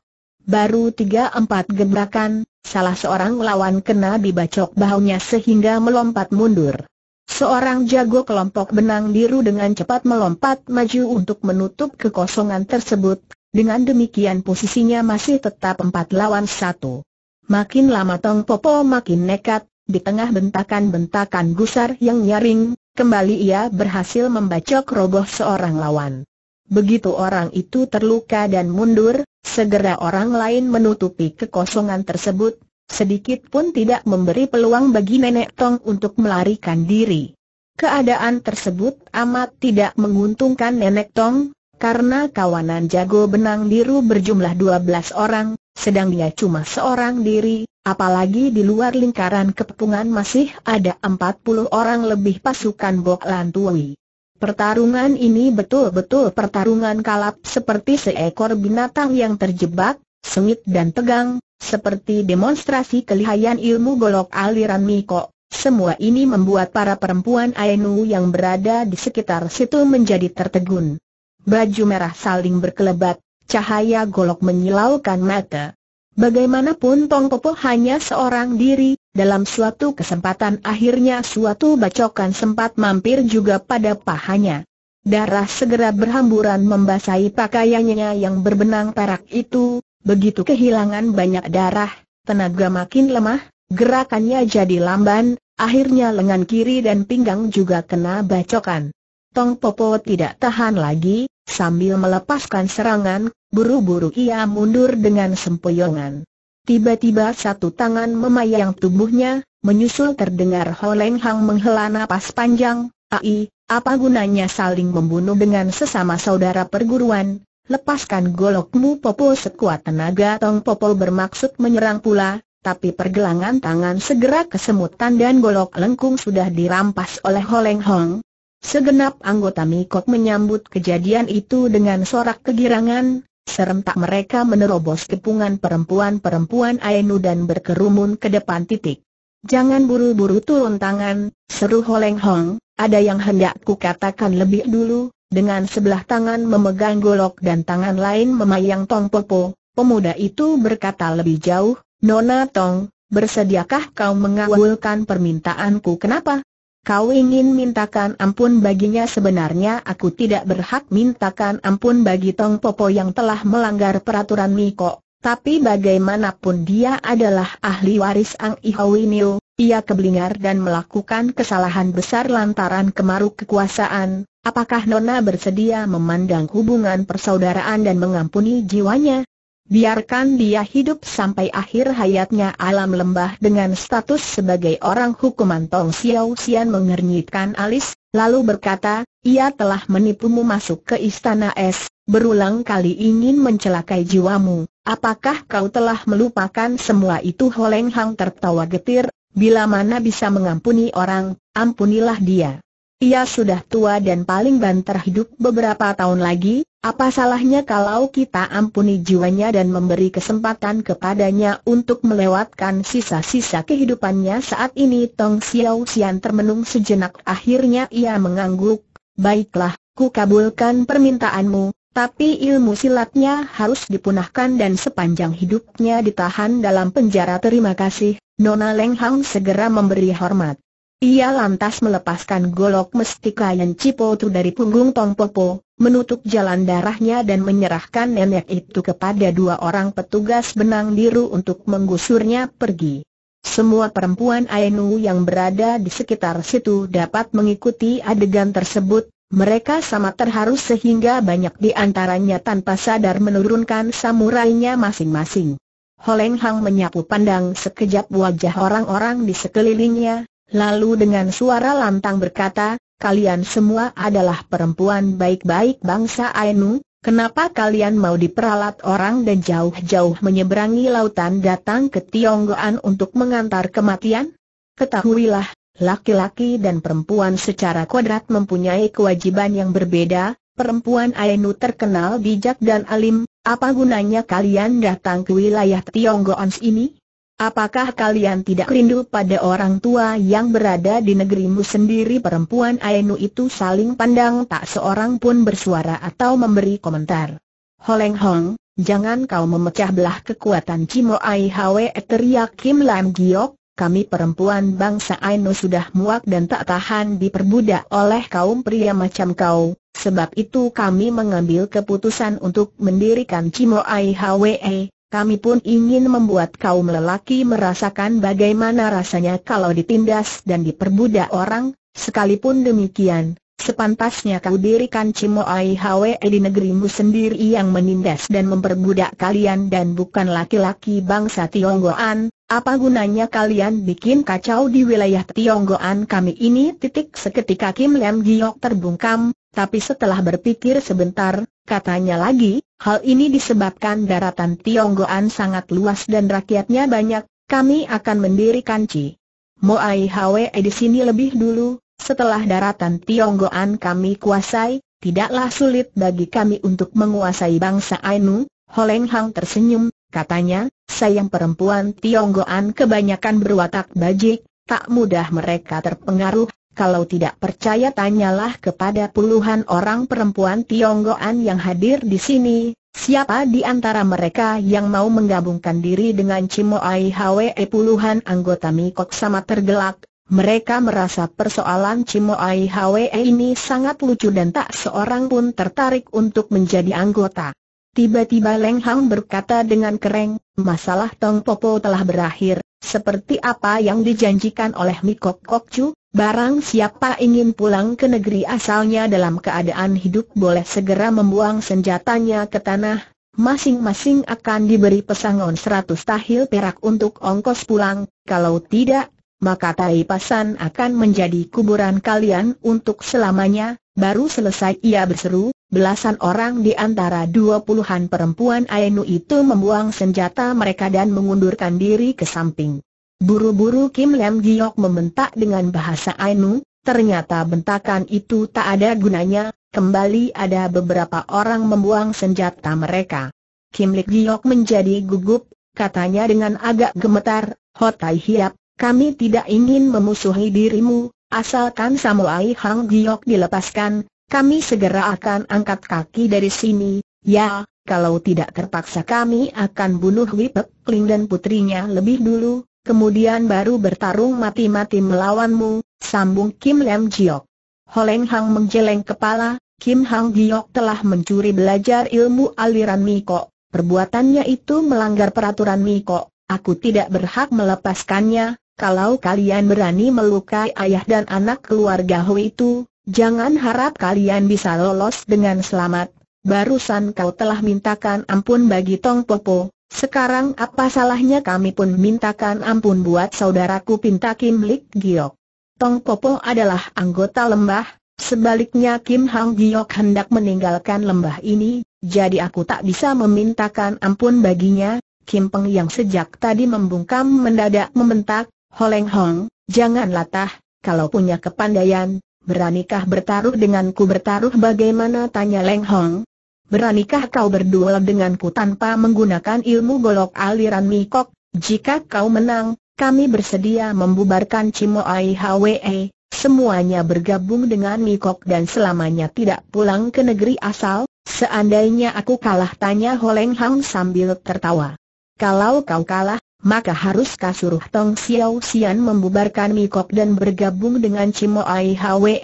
S1: Baru tiga empat gebrakan, salah seorang lawan kena dibacok bahunya sehingga melompat mundur. Seorang jago kelompok benang biru dengan cepat melompat maju untuk menutup kekosongan tersebut, dengan demikian posisinya masih tetap empat lawan satu. Makin lama Tong Popo makin nekat, di tengah bentakan-bentakan gusar yang nyaring, Kembali ia berhasil membacok roboh seorang lawan. Begitu orang itu terluka dan mundur, segera orang lain menutupi kekosongan tersebut, sedikit pun tidak memberi peluang bagi Nenek Tong untuk melarikan diri. Keadaan tersebut amat tidak menguntungkan Nenek Tong, karena kawanan jago benang biru berjumlah 12 orang, sedang dia cuma seorang diri, Apalagi di luar lingkaran kepungan masih ada 40 orang lebih pasukan Bok Lantui. Pertarungan ini betul-betul pertarungan kalap seperti seekor binatang yang terjebak, sengit dan tegang, seperti demonstrasi kelihayan ilmu golok aliran Miko. Semua ini membuat para perempuan Ainu yang berada di sekitar situ menjadi tertegun. Baju merah saling berkelebat, cahaya golok menyilaukan mata. Bagaimanapun Tong Popo hanya seorang diri, dalam suatu kesempatan akhirnya suatu bacokan sempat mampir juga pada pahanya. Darah segera berhamburan membasahi pakaiannya yang berbenang perak itu, begitu kehilangan banyak darah, tenaga makin lemah, gerakannya jadi lamban, akhirnya lengan kiri dan pinggang juga kena bacokan. Tong Popo tidak tahan lagi, sambil melepaskan serangan, buru-buru ia mundur dengan sempoyongan. Tiba-tiba satu tangan memayang tubuhnya, menyusul terdengar Holeng Hang menghela napas panjang, Ai, apa gunanya saling membunuh dengan sesama saudara perguruan? Lepaskan golokmu Popo sekuat tenaga Tong Popo bermaksud menyerang pula, tapi pergelangan tangan segera kesemutan dan golok lengkung sudah dirampas oleh Holeng Hong. Segenap anggota Mikot menyambut kejadian itu dengan sorak kegirangan, serentak mereka menerobos kepungan perempuan-perempuan Ainu dan berkerumun ke depan titik. Jangan buru-buru turun tangan, seru Holeng Hong, ada yang hendak ku katakan lebih dulu, dengan sebelah tangan memegang golok dan tangan lain memayang Tong Popo, pemuda itu berkata lebih jauh, Nona Tong, bersediakah kau mengawulkan permintaanku kenapa? Kau ingin mintakan ampun baginya sebenarnya aku tidak berhak mintakan ampun bagi Tong Popo yang telah melanggar peraturan Miko. Tapi bagaimanapun dia adalah ahli waris Ang Ihawinil, ia kebelingar dan melakukan kesalahan besar lantaran kemaruk kekuasaan. Apakah Nona bersedia memandang hubungan persaudaraan dan mengampuni jiwanya? Biarkan dia hidup sampai akhir hayatnya alam lembah dengan status sebagai orang hukuman Tong Xiao Xian mengernyitkan alis, lalu berkata, ia telah menipumu masuk ke istana es, berulang kali ingin mencelakai jiwamu. Apakah kau telah melupakan semua itu? Holeng Hang tertawa getir, bila mana bisa mengampuni orang, ampunilah dia. Ia sudah tua dan paling banter hidup beberapa tahun lagi, apa salahnya kalau kita ampuni jiwanya dan memberi kesempatan kepadanya untuk melewatkan sisa-sisa kehidupannya saat ini Tong Xiao Xian termenung sejenak akhirnya ia mengangguk, baiklah, ku kabulkan permintaanmu, tapi ilmu silatnya harus dipunahkan dan sepanjang hidupnya ditahan dalam penjara terima kasih, Nona Leng Hang segera memberi hormat. Ia lantas melepaskan golok mestika yang cipotu dari punggung Tong Popo, menutup jalan darahnya dan menyerahkan nenek itu kepada dua orang petugas benang biru untuk menggusurnya pergi. Semua perempuan Ainu yang berada di sekitar situ dapat mengikuti adegan tersebut, mereka sama terharu sehingga banyak di antaranya tanpa sadar menurunkan samurainya masing-masing. Holeng menyapu pandang sekejap wajah orang-orang di sekelilingnya, Lalu dengan suara lantang berkata, kalian semua adalah perempuan baik-baik bangsa Ainu, Kenapa kalian mau diperalat orang dan jauh-jauh menyeberangi lautan datang ke Tionggoan untuk mengantar kematian? Ketahuilah, laki-laki dan perempuan secara kodrat mempunyai kewajiban yang berbeda, perempuan Ainu terkenal bijak dan alim, apa gunanya kalian datang ke wilayah Tionggoan ini? Apakah kalian tidak rindu pada orang tua yang berada di negerimu sendiri perempuan Ainu itu saling pandang tak seorang pun bersuara atau memberi komentar. Holeng Hong, jangan kau memecah belah kekuatan Cimo Ai Hwe teriak Kim Lam Giok, kami perempuan bangsa Ainu sudah muak dan tak tahan diperbudak oleh kaum pria macam kau, sebab itu kami mengambil keputusan untuk mendirikan Cimo Ai Hwe, kami pun ingin membuat kaum lelaki merasakan bagaimana rasanya kalau ditindas dan diperbudak orang, sekalipun demikian, sepantasnya kau dirikan Ai Hwe di negerimu sendiri yang menindas dan memperbudak kalian dan bukan laki-laki bangsa Tionggoan, apa gunanya kalian bikin kacau di wilayah Tionggoan kami ini? Titik seketika Kim Lam Giok terbungkam, tapi setelah berpikir sebentar, katanya lagi, hal ini disebabkan daratan Tionggoan sangat luas dan rakyatnya banyak, kami akan mendirikan Ci. Moai Hwe di sini lebih dulu, setelah daratan Tionggoan kami kuasai, tidaklah sulit bagi kami untuk menguasai bangsa Ainu, Holeng Hang tersenyum, katanya, sayang perempuan Tionggoan kebanyakan berwatak bajik, tak mudah mereka terpengaruh, kalau tidak percaya tanyalah kepada puluhan orang perempuan Tionggoan yang hadir di sini, siapa di antara mereka yang mau menggabungkan diri dengan Cimoai Hwe puluhan anggota Mikok sama tergelak, mereka merasa persoalan Cimoai Hwe ini sangat lucu dan tak seorang pun tertarik untuk menjadi anggota. Tiba-tiba Leng Hang berkata dengan keren, masalah Tong Popo telah berakhir, seperti apa yang dijanjikan oleh Mikok Chu? Barang siapa ingin pulang ke negeri asalnya dalam keadaan hidup boleh segera membuang senjatanya ke tanah, masing-masing akan diberi pesangon seratus tahil perak untuk ongkos pulang, kalau tidak, maka tai pasan akan menjadi kuburan kalian untuk selamanya, baru selesai ia berseru, belasan orang di antara dua puluhan perempuan Ainu itu membuang senjata mereka dan mengundurkan diri ke samping. Buru-buru Kim Lam Giok membentak dengan bahasa Ainu, ternyata bentakan itu tak ada gunanya, kembali ada beberapa orang membuang senjata mereka. Kim Lik Giok menjadi gugup, katanya dengan agak gemetar, Hotai Hiap, kami tidak ingin memusuhi dirimu, asalkan Samuai Hang Giok dilepaskan, kami segera akan angkat kaki dari sini, ya, kalau tidak terpaksa kami akan bunuh Wipek Kling dan putrinya lebih dulu, kemudian baru bertarung mati-mati melawanmu, sambung Kim Lam Jiok. Holeng Hang menjeleng kepala, Kim Hang Giok telah mencuri belajar ilmu aliran Miko, perbuatannya itu melanggar peraturan Miko, aku tidak berhak melepaskannya, kalau kalian berani melukai ayah dan anak keluarga Hu itu, jangan harap kalian bisa lolos dengan selamat, barusan kau telah mintakan ampun bagi Tong Popo, sekarang apa salahnya kami pun mintakan ampun buat saudaraku Pinta Kim Lik Giok. Tong Popo adalah anggota lembah, sebaliknya Kim Hang Giok hendak meninggalkan lembah ini, jadi aku tak bisa memintakan ampun baginya. Kim Peng yang sejak tadi membungkam mendadak membentak, Holeng Hong, jangan latah, kalau punya kepandaian, beranikah bertaruh denganku bertaruh bagaimana tanya Leng Hong, beranikah kau berduel denganku tanpa menggunakan ilmu golok aliran Mikok? Jika kau menang, kami bersedia membubarkan Cimoai Hwe, semuanya bergabung dengan Mikok dan selamanya tidak pulang ke negeri asal, seandainya aku kalah tanya Holeng Hang sambil tertawa. Kalau kau kalah, maka harus kasuruh Tong Xiao Xian membubarkan Mikok dan bergabung dengan Cimoai Hwe,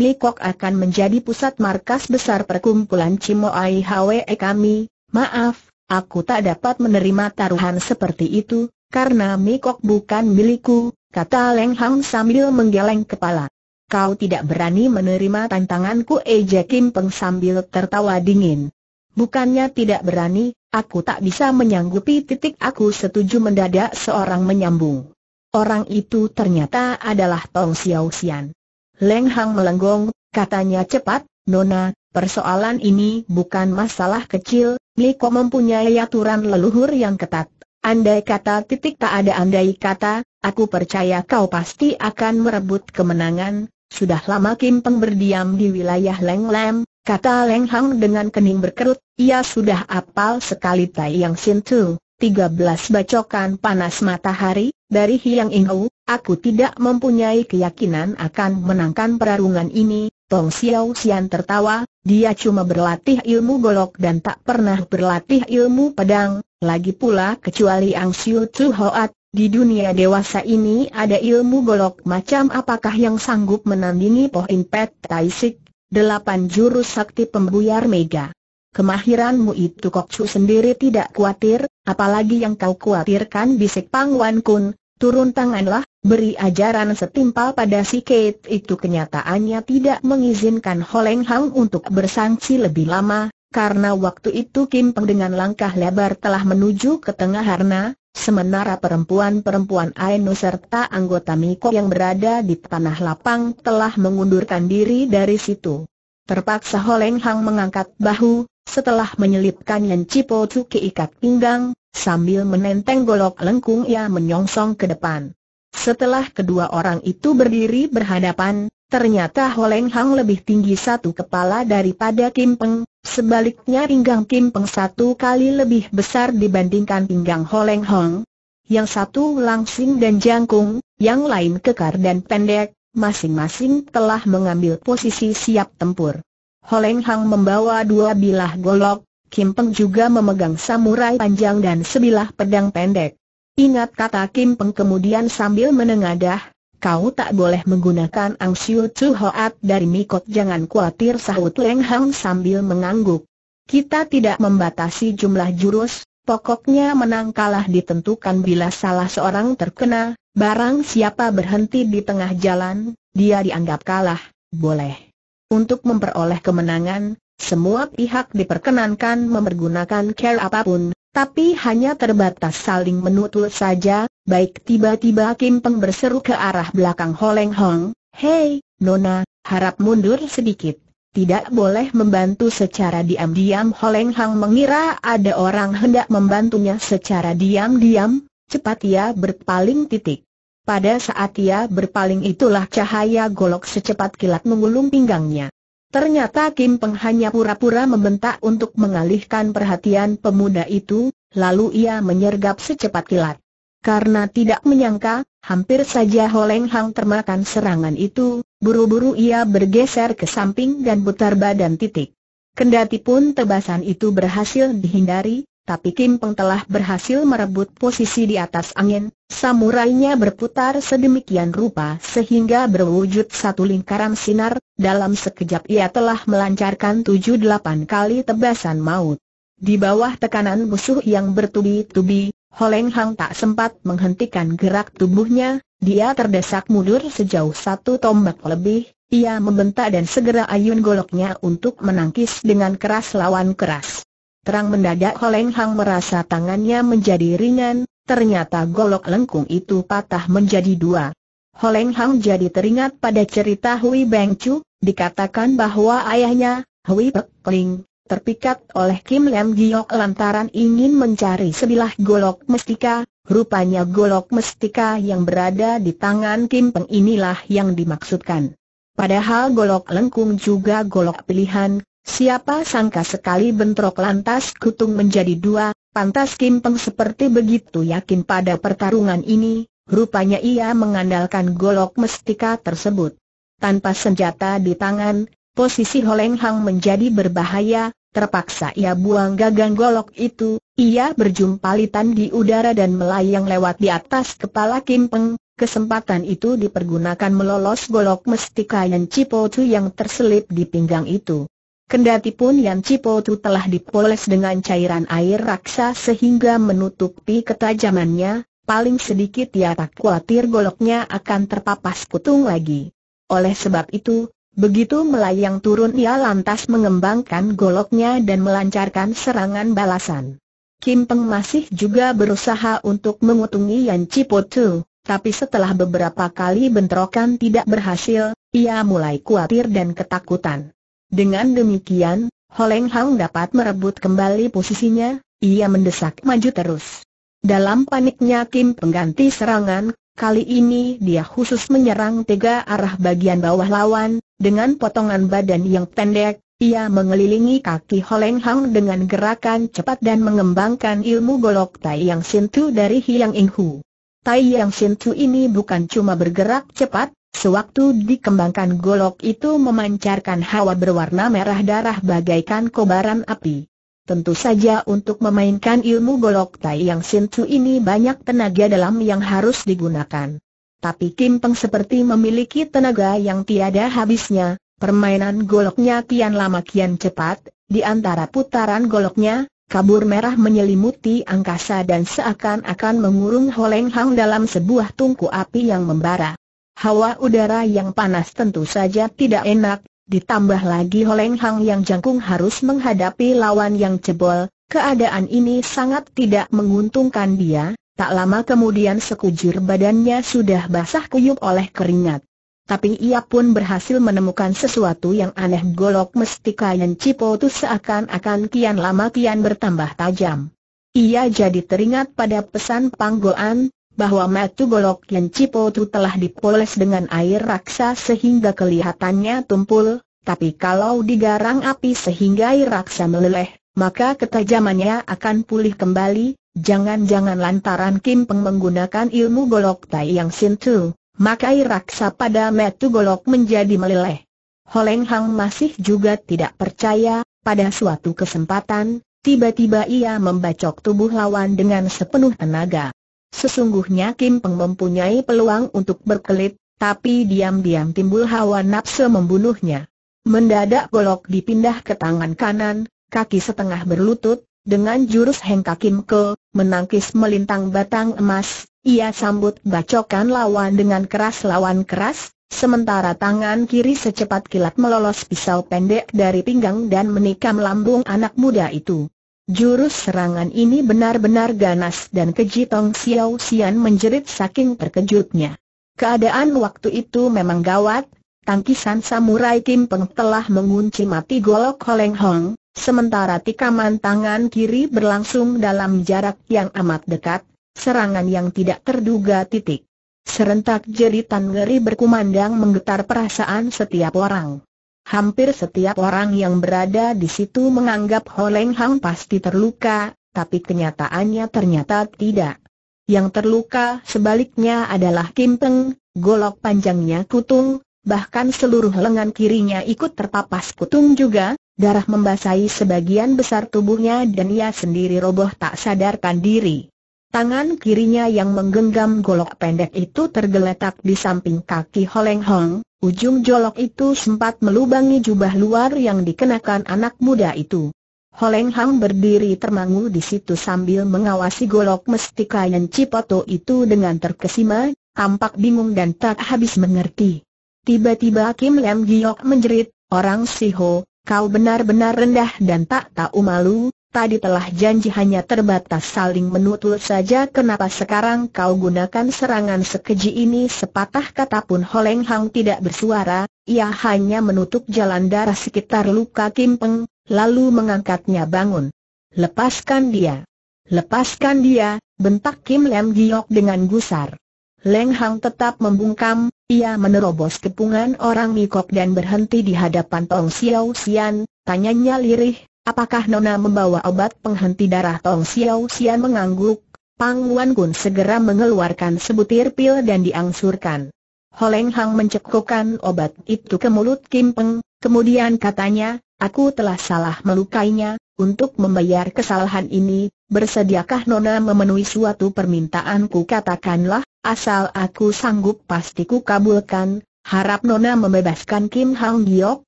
S1: Blikok akan menjadi pusat markas besar perkumpulan Cimoai Hwe kami, maaf, aku tak dapat menerima taruhan seperti itu, karena Mikok bukan milikku, kata Leng Hang sambil menggeleng kepala. Kau tidak berani menerima tantanganku Eje Kim Peng sambil tertawa dingin. Bukannya tidak berani, aku tak bisa menyanggupi titik aku setuju mendadak seorang menyambung. Orang itu ternyata adalah Tong Xiao Xian. Leng Hang melenggong, katanya cepat, Nona, persoalan ini bukan masalah kecil, Liko mempunyai aturan leluhur yang ketat. Andai kata titik tak ada andai kata, aku percaya kau pasti akan merebut kemenangan. Sudah lama Kim Peng berdiam di wilayah Leng Lam, kata Leng Hang dengan kening berkerut, ia sudah apal sekali Tai Yang Sin Tu, 13 bacokan panas matahari, dari Hiang Ingau, aku tidak mempunyai keyakinan akan menangkan perarungan ini, Tong Xiao Xian tertawa, dia cuma berlatih ilmu golok dan tak pernah berlatih ilmu pedang, lagi pula kecuali Ang Siu Chu Hoat, di dunia dewasa ini ada ilmu golok macam apakah yang sanggup menandingi Poh Pet Sik, delapan jurus sakti pembuyar mega. Kemahiranmu itu kok Chu sendiri tidak khawatir, apalagi yang kau khawatirkan bisik Pang Wan Kun, Turun tanganlah, beri ajaran setimpal pada si Kate itu kenyataannya tidak mengizinkan Holeng Hang untuk bersangsi lebih lama, karena waktu itu Kim Peng dengan langkah lebar telah menuju ke tengah harna, sementara perempuan-perempuan Ainu serta anggota Miko yang berada di tanah lapang telah mengundurkan diri dari situ. Terpaksa Holeng Hang mengangkat bahu, setelah menyelipkan Yen Cipo Cu ke ikat pinggang, Sambil menenteng golok lengkung ia menyongsong ke depan. Setelah kedua orang itu berdiri berhadapan, ternyata Holeng Hang lebih tinggi satu kepala daripada Kim Peng, sebaliknya pinggang Kim Peng satu kali lebih besar dibandingkan pinggang Holeng Hang. Yang satu langsing dan jangkung, yang lain kekar dan pendek, masing-masing telah mengambil posisi siap tempur. Holeng Hang membawa dua bilah golok, Kim Peng juga memegang samurai panjang dan sebilah pedang pendek. Ingat kata Kim Peng kemudian sambil menengadah, kau tak boleh menggunakan Ang Siu Chu Hoat dari Mikot jangan khawatir sahut Leng Hang sambil mengangguk. Kita tidak membatasi jumlah jurus, pokoknya menang kalah ditentukan bila salah seorang terkena, barang siapa berhenti di tengah jalan, dia dianggap kalah, boleh. Untuk memperoleh kemenangan, semua pihak diperkenankan memergunakan care apapun, tapi hanya terbatas saling menutul saja, baik tiba-tiba Kim Peng berseru ke arah belakang Holeng Hong, Hei, Nona, harap mundur sedikit. Tidak boleh membantu secara diam-diam Holeng Hong mengira ada orang hendak membantunya secara diam-diam, cepat ia berpaling titik. Pada saat ia berpaling itulah cahaya golok secepat kilat mengulung pinggangnya. Ternyata Kim Peng hanya pura-pura membentak untuk mengalihkan perhatian pemuda itu, lalu ia menyergap secepat kilat. Karena tidak menyangka, hampir saja Holeng Hang termakan serangan itu, buru-buru ia bergeser ke samping dan putar badan titik. Kendati pun tebasan itu berhasil dihindari, tapi Kim Peng telah berhasil merebut posisi di atas angin, samurainya berputar sedemikian rupa sehingga berwujud satu lingkaran sinar, dalam sekejap ia telah melancarkan tujuh delapan kali tebasan maut. Di bawah tekanan musuh yang bertubi-tubi, Holeng Hang tak sempat menghentikan gerak tubuhnya, dia terdesak mundur sejauh satu tombak lebih, ia membentak dan segera ayun goloknya untuk menangkis dengan keras lawan keras. Terang mendadak Holeng Hang merasa tangannya menjadi ringan, ternyata golok lengkung itu patah menjadi dua. Holeng Hang jadi teringat pada cerita Hui Beng Chu, dikatakan bahwa ayahnya, Hui Pek Ling, terpikat oleh Kim Lem Giok lantaran ingin mencari sebilah golok mestika, rupanya golok mestika yang berada di tangan Kim Peng inilah yang dimaksudkan. Padahal golok lengkung juga golok pilihan, Siapa sangka sekali bentrok lantas kutung menjadi dua, pantas Kim Peng seperti begitu yakin pada pertarungan ini, rupanya ia mengandalkan golok mestika tersebut. Tanpa senjata di tangan, posisi Holeng Hang menjadi berbahaya, terpaksa ia buang gagang golok itu, ia berjumpa litan di udara dan melayang lewat di atas kepala Kim Peng, Kesempatan itu dipergunakan melolos golok mestika yang cipotu yang terselip di pinggang itu. Kendati pun Yan Cipotu telah dipoles dengan cairan air raksa sehingga menutupi ketajamannya, paling sedikit ia tak khawatir goloknya akan terpapas putung lagi. Oleh sebab itu, begitu melayang turun ia lantas mengembangkan goloknya dan melancarkan serangan balasan. Kim Peng masih juga berusaha untuk mengutungi Yan Cipotu, tapi setelah beberapa kali bentrokan tidak berhasil, ia mulai khawatir dan ketakutan. Dengan demikian, Holeng Hang dapat merebut kembali posisinya, ia mendesak maju terus. Dalam paniknya Kim pengganti serangan, kali ini dia khusus menyerang tiga arah bagian bawah lawan, dengan potongan badan yang pendek, ia mengelilingi kaki Holeng Hang dengan gerakan cepat dan mengembangkan ilmu golok Tai Yang Sintu dari Hiang Hu. Tai Yang Sintu ini bukan cuma bergerak cepat, Sewaktu dikembangkan golok itu memancarkan hawa berwarna merah darah bagaikan kobaran api. Tentu saja untuk memainkan ilmu golok tai yang sincu ini banyak tenaga dalam yang harus digunakan. Tapi Kim Peng seperti memiliki tenaga yang tiada habisnya, permainan goloknya kian lama kian cepat, di antara putaran goloknya, kabur merah menyelimuti angkasa dan seakan-akan mengurung Holeng Hang dalam sebuah tungku api yang membara. Hawa udara yang panas tentu saja tidak enak, ditambah lagi Holeng Hang yang jangkung harus menghadapi lawan yang cebol. keadaan ini sangat tidak menguntungkan dia, tak lama kemudian sekujur badannya sudah basah kuyup oleh keringat. Tapi ia pun berhasil menemukan sesuatu yang aneh golok mestika yang cipotu seakan-akan kian lama kian bertambah tajam. Ia jadi teringat pada pesan panggoan, bahwa matu golok yang Cipo itu telah dipoles dengan air raksa sehingga kelihatannya tumpul, tapi kalau digarang api sehingga air raksa meleleh, maka ketajamannya akan pulih kembali, jangan-jangan lantaran Kim Peng menggunakan ilmu golok Tai Yang sintu, maka air raksa pada matu golok menjadi meleleh. Holeng Hang masih juga tidak percaya, pada suatu kesempatan, tiba-tiba ia membacok tubuh lawan dengan sepenuh tenaga. Sesungguhnya Kim Peng mempunyai peluang untuk berkelit, tapi diam-diam timbul hawa nafsu membunuhnya. Mendadak golok dipindah ke tangan kanan, kaki setengah berlutut, dengan jurus hengka Kim Ke, menangkis melintang batang emas, ia sambut bacokan lawan dengan keras lawan keras, sementara tangan kiri secepat kilat melolos pisau pendek dari pinggang dan menikam lambung anak muda itu. Jurus serangan ini benar-benar ganas dan keji Tong Xiao Xian menjerit saking terkejutnya. Keadaan waktu itu memang gawat, tangkisan samurai Kim Peng telah mengunci mati golok Holeng Hong, sementara tikaman tangan kiri berlangsung dalam jarak yang amat dekat, serangan yang tidak terduga titik. Serentak jeritan ngeri berkumandang menggetar perasaan setiap orang. Hampir setiap orang yang berada di situ menganggap Ho Leng Hang pasti terluka, tapi kenyataannya ternyata tidak. Yang terluka sebaliknya adalah Kim Peng, golok panjangnya kutung, bahkan seluruh lengan kirinya ikut terpapas kutung juga, darah membasahi sebagian besar tubuhnya dan ia sendiri roboh tak sadarkan diri. Tangan kirinya yang menggenggam golok pendek itu tergeletak di samping kaki Holeng Hong, ujung jolok itu sempat melubangi jubah luar yang dikenakan anak muda itu. Holeng Hong berdiri termangu di situ sambil mengawasi golok mestika yang cipoto itu dengan terkesima, tampak bingung dan tak habis mengerti. Tiba-tiba Kim Lem Giok menjerit, orang Siho, kau benar-benar rendah dan tak tahu malu, Tadi telah janji hanya terbatas saling menutul saja kenapa sekarang kau gunakan serangan sekeji ini sepatah kata pun Holeng Hang tidak bersuara, ia hanya menutup jalan darah sekitar luka Kimpeng, lalu mengangkatnya bangun. Lepaskan dia. Lepaskan dia, bentak Kim Lem Giok dengan gusar. Leng Hang tetap membungkam, ia menerobos kepungan orang Mikok dan berhenti di hadapan Tong Xiao Xian, tanyanya lirih, Apakah Nona membawa obat penghenti darah Tong Xiao Xian mengangguk? Pang Wan Kun segera mengeluarkan sebutir pil dan diangsurkan. Holeng Hang mencekukkan obat itu ke mulut Kim Peng, kemudian katanya, aku telah salah melukainya, untuk membayar kesalahan ini, bersediakah Nona memenuhi suatu permintaanku katakanlah, asal aku sanggup pasti ku kabulkan, harap Nona membebaskan Kim Hang Giok,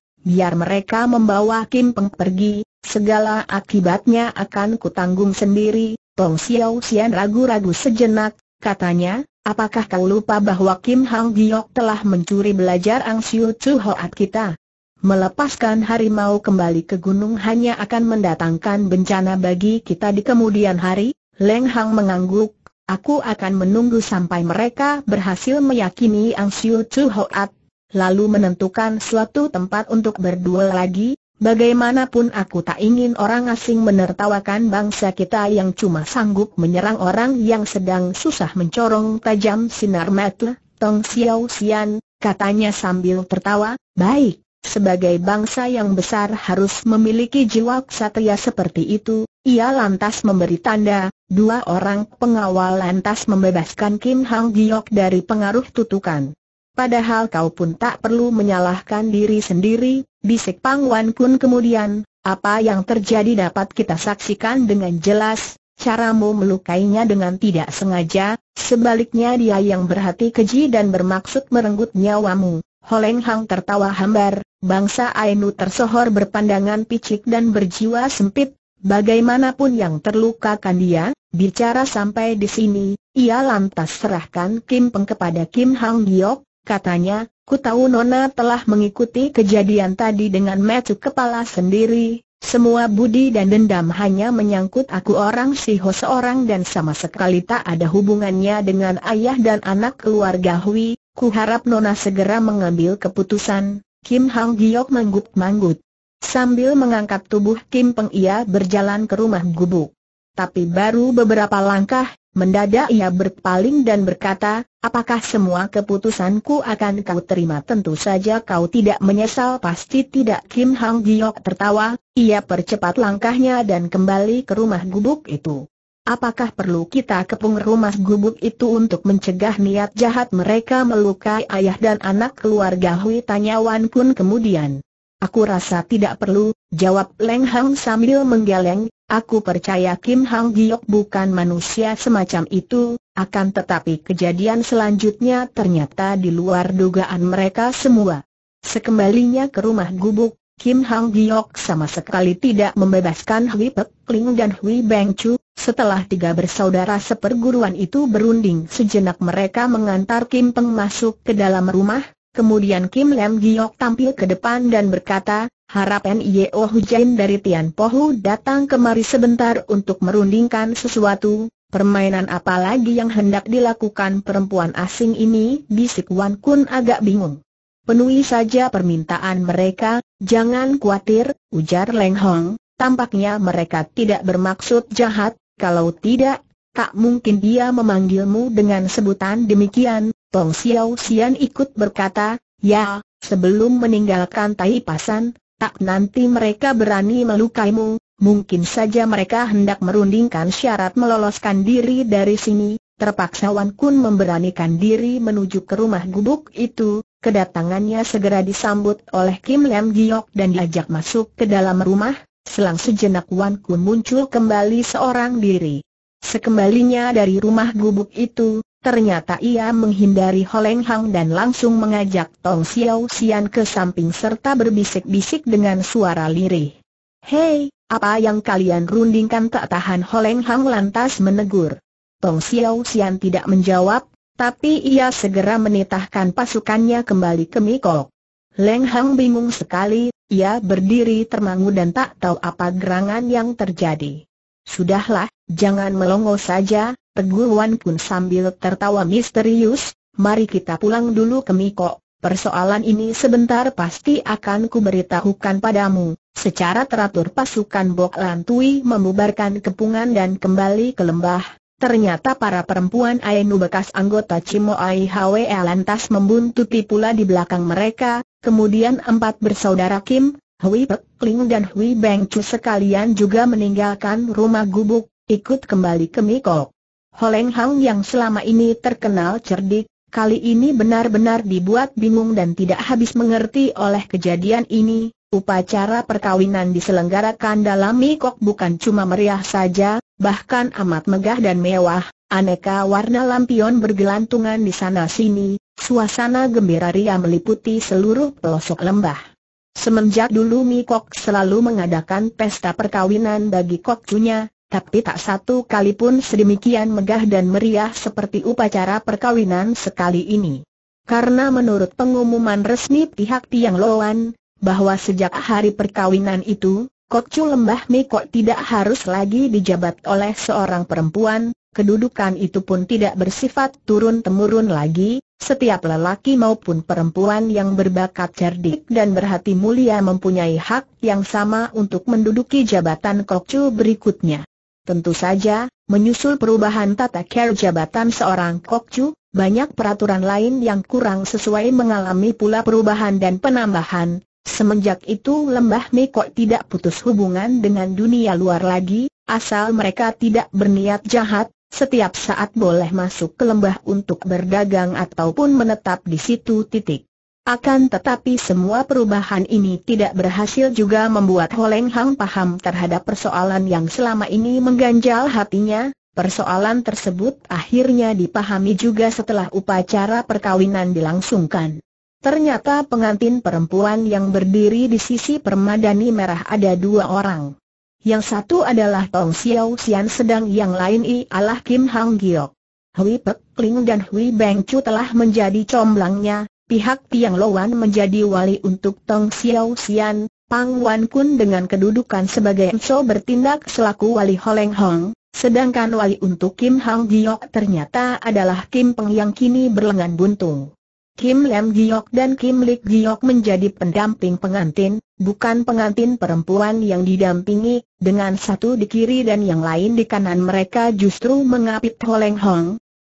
S1: biar mereka membawa Kim Peng pergi, Segala akibatnya akan kutanggung sendiri, Tong Xiao Xian ragu-ragu sejenak, katanya, apakah kau lupa bahwa Kim Hang Giok telah mencuri belajar Ang Siu Chu Hoat kita? Melepaskan harimau kembali ke gunung hanya akan mendatangkan bencana bagi kita di kemudian hari, Leng Hang mengangguk, aku akan menunggu sampai mereka berhasil meyakini Ang Siu Chu Hoat, lalu menentukan suatu tempat untuk berduel lagi, Bagaimanapun aku tak ingin orang asing menertawakan bangsa kita yang cuma sanggup menyerang orang yang sedang susah mencorong tajam sinar mata, Tong Xiao Xian, katanya sambil tertawa, baik, sebagai bangsa yang besar harus memiliki jiwa ksatria seperti itu, ia lantas memberi tanda, dua orang pengawal lantas membebaskan Kim Hang Giok dari pengaruh tutukan. Padahal kau pun tak perlu menyalahkan diri sendiri, bisik Pang Wan Kun kemudian, apa yang terjadi dapat kita saksikan dengan jelas, caramu melukainya dengan tidak sengaja, sebaliknya dia yang berhati keji dan bermaksud merenggut nyawamu. Holeng Hang tertawa hambar, bangsa Ainu tersohor berpandangan picik dan berjiwa sempit, bagaimanapun yang terlukakan dia, bicara sampai di sini, ia lantas serahkan Kim Peng kepada Kim Hang Giok, katanya, ku tahu Nona telah mengikuti kejadian tadi dengan mecuk kepala sendiri, semua budi dan dendam hanya menyangkut aku orang Siho seorang dan sama sekali tak ada hubungannya dengan ayah dan anak keluarga Hui, ku harap Nona segera mengambil keputusan, Kim Hang Giok manggut-manggut. Sambil mengangkat tubuh Kim Peng ia berjalan ke rumah gubuk. Tapi baru beberapa langkah, Mendadak ia berpaling dan berkata, apakah semua keputusanku akan kau terima tentu saja kau tidak menyesal pasti tidak Kim Hang Giok tertawa, ia percepat langkahnya dan kembali ke rumah gubuk itu. Apakah perlu kita kepung rumah gubuk itu untuk mencegah niat jahat mereka melukai ayah dan anak keluarga Hui Tanyawan pun kemudian. Aku rasa tidak perlu, jawab Leng Hang sambil menggeleng, aku percaya Kim Hang Giok bukan manusia semacam itu, akan tetapi kejadian selanjutnya ternyata di luar dugaan mereka semua. Sekembalinya ke rumah gubuk, Kim Hang Giok sama sekali tidak membebaskan Hui Pek Ling dan Hui Beng Chu, setelah tiga bersaudara seperguruan itu berunding sejenak mereka mengantar Kim Peng masuk ke dalam rumah, Kemudian Kim Lem Giok tampil ke depan dan berkata, harap N.I.O. Oh Hujain dari Tian Pohu datang kemari sebentar untuk merundingkan sesuatu, permainan apa lagi yang hendak dilakukan perempuan asing ini, bisik Wan Kun agak bingung. Penuhi saja permintaan mereka, jangan khawatir, ujar Leng Hong, tampaknya mereka tidak bermaksud jahat, kalau tidak, tak mungkin dia memanggilmu dengan sebutan demikian, Tong Xiao Xian ikut berkata, ya, sebelum meninggalkan Tai Pasan, tak nanti mereka berani melukaimu, mungkin saja mereka hendak merundingkan syarat meloloskan diri dari sini, terpaksa Wan Kun memberanikan diri menuju ke rumah gubuk itu, kedatangannya segera disambut oleh Kim Lam Giok dan diajak masuk ke dalam rumah, selang sejenak Wan Kun muncul kembali seorang diri. Sekembalinya dari rumah gubuk itu, Ternyata ia menghindari Holeng Hang dan langsung mengajak Tong Xiao Xian ke samping serta berbisik-bisik dengan suara lirih. Hei, apa yang kalian rundingkan tak tahan Holeng Hang lantas menegur. Tong Xiao Xian tidak menjawab, tapi ia segera menitahkan pasukannya kembali ke Mikok. Leng Hang bingung sekali, ia berdiri termangu dan tak tahu apa gerangan yang terjadi. Sudahlah, jangan melongo saja, Teguh Wan pun sambil tertawa misterius, mari kita pulang dulu ke Miko, persoalan ini sebentar pasti akan kuberitahukan padamu. Secara teratur pasukan Bok Lantui membubarkan kepungan dan kembali ke lembah. Ternyata para perempuan Ainu bekas anggota Cimo HWE lantas membuntuti pula di belakang mereka, kemudian empat bersaudara Kim, Hui Pek Ling dan Hui Beng Chu sekalian juga meninggalkan rumah gubuk, ikut kembali ke Miko. Holeng Hang yang selama ini terkenal cerdik, kali ini benar-benar dibuat bingung dan tidak habis mengerti oleh kejadian ini. Upacara perkawinan diselenggarakan dalam Mikok bukan cuma meriah saja, bahkan amat megah dan mewah, aneka warna lampion bergelantungan di sana-sini, suasana gembira ria meliputi seluruh pelosok lembah. Semenjak dulu Mikok selalu mengadakan pesta perkawinan bagi kokcunya, tapi tak satu kali pun sedemikian megah dan meriah seperti upacara perkawinan sekali ini. Karena menurut pengumuman resmi pihak Tiang Loan, bahwa sejak hari perkawinan itu, Kokcu Lembah Miko tidak harus lagi dijabat oleh seorang perempuan, kedudukan itu pun tidak bersifat turun-temurun lagi, setiap lelaki maupun perempuan yang berbakat cerdik dan berhati mulia mempunyai hak yang sama untuk menduduki jabatan Kokcu berikutnya. Tentu saja, menyusul perubahan tata kerja jabatan seorang Kokcu, banyak peraturan lain yang kurang sesuai mengalami pula perubahan dan penambahan. Semenjak itu lembah Mekok tidak putus hubungan dengan dunia luar lagi, asal mereka tidak berniat jahat, setiap saat boleh masuk ke lembah untuk berdagang ataupun menetap di situ titik. Akan tetapi semua perubahan ini tidak berhasil juga membuat Holeng Hang paham terhadap persoalan yang selama ini mengganjal hatinya, persoalan tersebut akhirnya dipahami juga setelah upacara perkawinan dilangsungkan. Ternyata pengantin perempuan yang berdiri di sisi permadani merah ada dua orang. Yang satu adalah Tong Xiao Xian sedang yang lain ialah Kim Hang Giok. Hui Pek Ling dan Hui Beng Chu telah menjadi comblangnya, pihak Tiang Lowan menjadi wali untuk Tong Xiao Xian, Pang Wan Kun dengan kedudukan sebagai Enso bertindak selaku wali Holeng Hong, sedangkan wali untuk Kim Hang Giok ternyata adalah Kim Peng yang kini berlengan buntung. Kim Lem Giok dan Kim Lik Giok menjadi pendamping pengantin, bukan pengantin perempuan yang didampingi, dengan satu di kiri dan yang lain di kanan mereka justru mengapit Holeng Hong,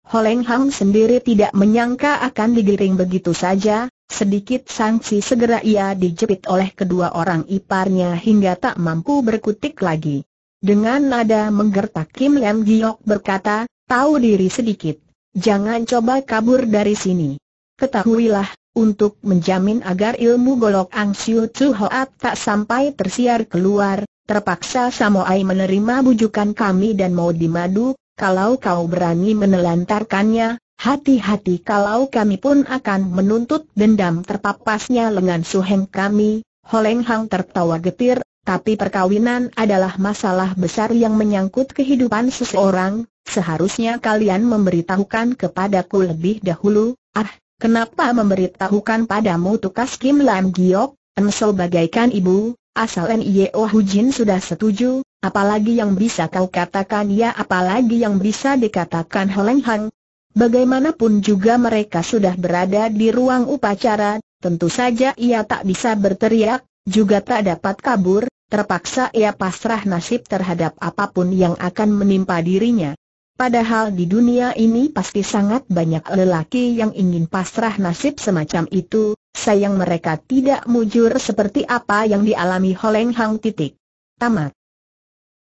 S1: Holeng Hang sendiri tidak menyangka akan digiring begitu saja, sedikit sanksi segera ia dijepit oleh kedua orang iparnya hingga tak mampu berkutik lagi. Dengan nada menggertak Kim Lem Giok berkata, tahu diri sedikit, jangan coba kabur dari sini. Ketahuilah, untuk menjamin agar ilmu golok Ang Siu Chu Hoat tak sampai tersiar keluar, terpaksa Samoai menerima bujukan kami dan mau dimadu, kalau kau berani menelantarkannya, hati-hati kalau kami pun akan menuntut dendam terpapasnya lengan suheng kami. Holeng Hang tertawa getir, tapi perkawinan adalah masalah besar yang menyangkut kehidupan seseorang, seharusnya kalian memberitahukan kepadaku lebih dahulu. Ah, kenapa memberitahukan padamu tukas Kim Lam Giok, Ensel bagaikan ibu, asal N.I.O. E Hujin sudah setuju, Apalagi yang bisa kau katakan ya apalagi yang bisa dikatakan Heleng Hang. Bagaimanapun juga mereka sudah berada di ruang upacara, tentu saja ia tak bisa berteriak, juga tak dapat kabur, terpaksa ia pasrah nasib terhadap apapun yang akan menimpa dirinya. Padahal di dunia ini pasti sangat banyak lelaki yang ingin pasrah nasib semacam itu, sayang mereka tidak mujur seperti apa yang dialami Holeng Hang titik. Tamat.